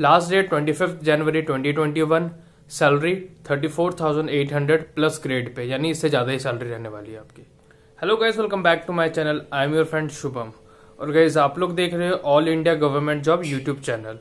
last date twenty January twenty salary 34,800 plus grade pay यानी इससे ज़्यादा ही सैलरी रहने वाली है आपकी hello guys welcome back to my channel I am your friend Shubham और गाइज आप लोग देख रहे हो all India government job YouTube channel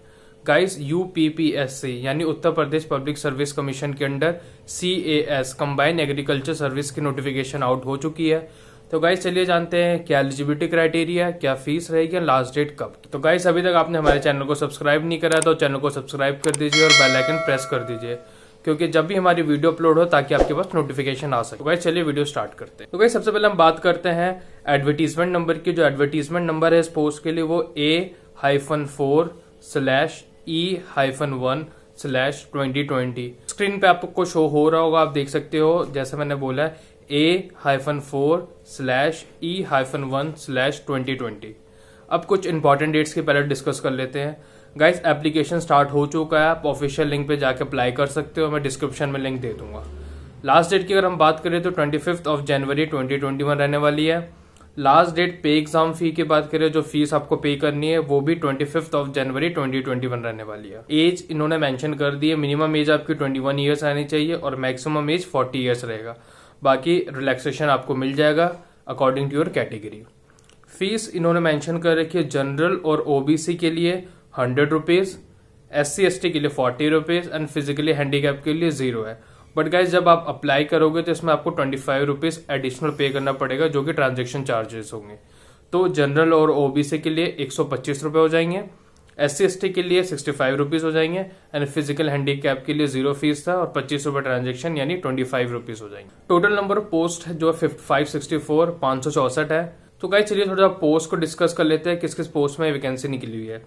guys UPPSC यानी Uttar Pradesh public service commission के under C A S combine agriculture service की नोटिफिकेशन आउट हो चुकी है तो गाइस चलिए जानते हैं क्या एलिजिबिलिटी क्राइटेरिया क्या फीस रहेगी लास्ट डेट कब तो गाइस अभी तक आपने हमारे चैनल को सब्सक्राइब नहीं करा तो चैनल को सब्सक्राइब कर दीजिए और बेल आइकन प्रेस कर दीजिए क्योंकि जब भी हमारी वीडियो अपलोड हो ताकि आपके पास नोटिफिकेशन आ सके तो गाइस चलिए वीडियो स्टार्ट करते हैं तो गाइस सबसे पहले हम बात करते हैं एडवर्टीजमेंट नंबर की जो एडवर्टीजमेंट नंबर है इस पोस्ट के लिए वो A hyphen four slash E hyphen one slash twenty twenty screen पे आपको शो हो रहा होगा आप देख सकते हो जैसे मैंने बोला है A hyphen four slash E hyphen one slash twenty twenty अब कुछ इंपॉर्टेंट डेट्स के पहले डिस्कस कर लेते हैं गाइस एप्लीकेशन स्टार्ट हो चुका है आप ऑफिशियल लिंक पे जाके अप्लाई कर सकते हो मैं डिस्क्रिप्शन में लिंक दे दूंगा लास्ट डेट की अगर हम बात करें तो twenty fifth of January twenty twenty one रहने वाली है लास्ट डेट पे एग्जाम फी की बात करें जो फीस आपको पे करनी है वो भी twenty fifth of January twenty twenty one रहने वाली है एज इन्होंने मेंशन कर दी है मिनिमम एज आपकी ट्वेंटी वन ईयर्स आनी चाहिए और मैक्सिमम एज फोर्टी ईयर्स रहेगा बाकी रिलैक्सेशन आपको मिल जाएगा according to your category fees इन्होंने मेंशन कर रखी है जनरल और ओबीसी के लिए हंड्रेड रुपीज़ एस सी के लिए forty rupees and physically handicap के लिए ज़ीरो है बट गाइज जब आप अप्लाई करोगे तो इसमें आपको ट्वेंटी फाइव रुपीज़ एडिशनल पे करना पड़ेगा जो कि ट्रांजेक्शन चार्जेस होंगे तो जनरल और ओबीसी के लिए एक सौ पच्चीस रुपए हो जाएंगे एस सी के लिए सिक्सटी फाइव रुपीज़ हो जाएंगे एंड फिजिकल हैंडीकैप के लिए जीरो फीस था और पच्चीस रुपए ट्रांजेक्शन यानी ट्वेंटी फाइव रुपीज़ हो जाएंगे टोटल नंबर ऑफ पोस्ट जो है फाइव सिक्सटी फोर पांच सौ चौसठ है तो गाइज चलिए थोड़ा पोस्ट को डिस्कस कर लेते हैं किस किस पोस्ट में वैकेंसी निकली हुई है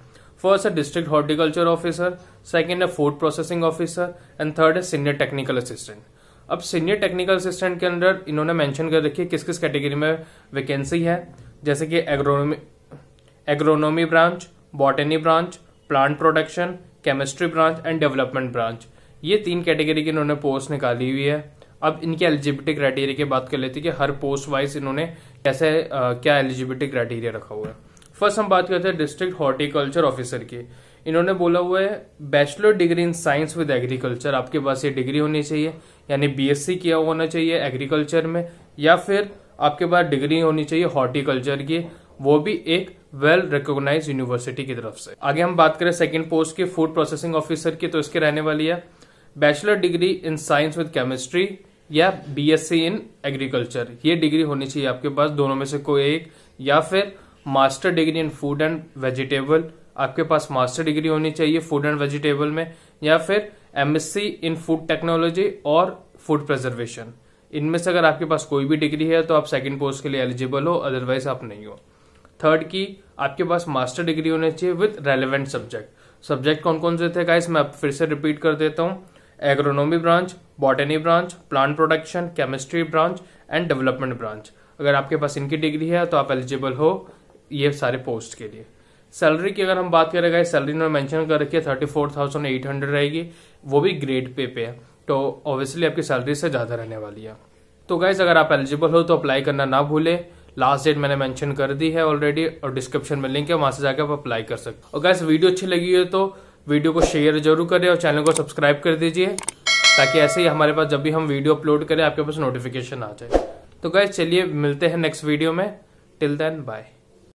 फर्स्ट है डिस्ट्रिक्ट हॉर्टिकल्चर ऑफिसर सेकेंड है food processing officer and third है सीनियर टेक्निकल असिस्टेंट अब सीनियर टेक्निकल असिस्टेंट के अंदर इन्होंने मेंशन कर रखी है किस किस कैटेगरी में वैकेंसी है जैसे कि agronomy agronomy branch botany branch plant production chemistry branch and development branch ये तीन कैटेगरी की इन्होंने पोस्ट निकाली हुई है अब इनके एलिजिबिलिटी क्राइटेरिया की बात कर लेते हैं कि हर पोस्ट वाइज इन्होंने कैसे आ, क्या एलिजिबिलिटी क्राइटेरिया रखा हुआ है फर्स्ट हम बात करते हैं डिस्ट्रिक्ट हॉर्टिकल्चर ऑफिसर की इन्होंने बोला हुआ है bachelor degree in science with agriculture आपके पास ये डिग्री होनी चाहिए यानी बीएससी किया होना चाहिए एग्रीकल्चर में या फिर आपके पास डिग्री होनी चाहिए हॉर्टिकल्चर की वो भी एक वेल रिकोगनाइज यूनिवर्सिटी की तरफ से आगे हम बात करें सेकेंड पोस्ट की फूड प्रोसेसिंग ऑफिसर की तो इसके रहने वाली है bachelor degree in science with chemistry या बीएससी इन एग्रीकल्चर ये डिग्री होनी चाहिए आपके पास दोनों में से कोई एक या फिर master degree in food and vegetable आपके पास मास्टर डिग्री होनी चाहिए फूड एंड वेजिटेबल में या फिर एमएससी इन फूड टेक्नोलॉजी और फूड प्रिजर्वेशन इनमें से अगर आपके पास कोई भी डिग्री है तो आप सेकेंड पोस्ट के लिए एलिजिबल हो अदरवाइज आप नहीं हो थर्ड की आपके पास मास्टर डिग्री होनी चाहिए विथ रेलिवेंट सब्जेक्ट सब्जेक्ट कौन कौन से थे गाइस मैं फिर से रिपीट कर देता हूँ agronomy branch botany branch plant production chemistry branch and development branch अगर आपके पास इनकी डिग्री है तो आप एलिजिबल हो ये सारे पोस्ट के लिए सैलरी की अगर हम बात करें गाइस सैलरी में मेंशन कर रखी है thirty four thousand eight hundred रहेगी वो भी ग्रेड पे पे है तो ऑब्वियसली आपकी सैलरी से ज़्यादा रहने वाली है तो गाइज अगर आप एलिजिबल हो तो अप्लाई करना ना भूलें लास्ट डेट मैंने मेंशन कर दी है ऑलरेडी और डिस्क्रिप्शन में लिंक है वहां से जाकर आप अप्लाई कर सकते हो और गैस वीडियो अच्छी लगी हो तो वीडियो को शेयर जरूर करें और चैनल को सब्सक्राइब कर दीजिए ताकि ऐसे ही हमारे पास जब भी हम वीडियो अपलोड करें आपके पास नोटिफिकेशन आ जाए तो गैस चलिए मिलते हैं नेक्स्ट वीडियो में टिल देन बाय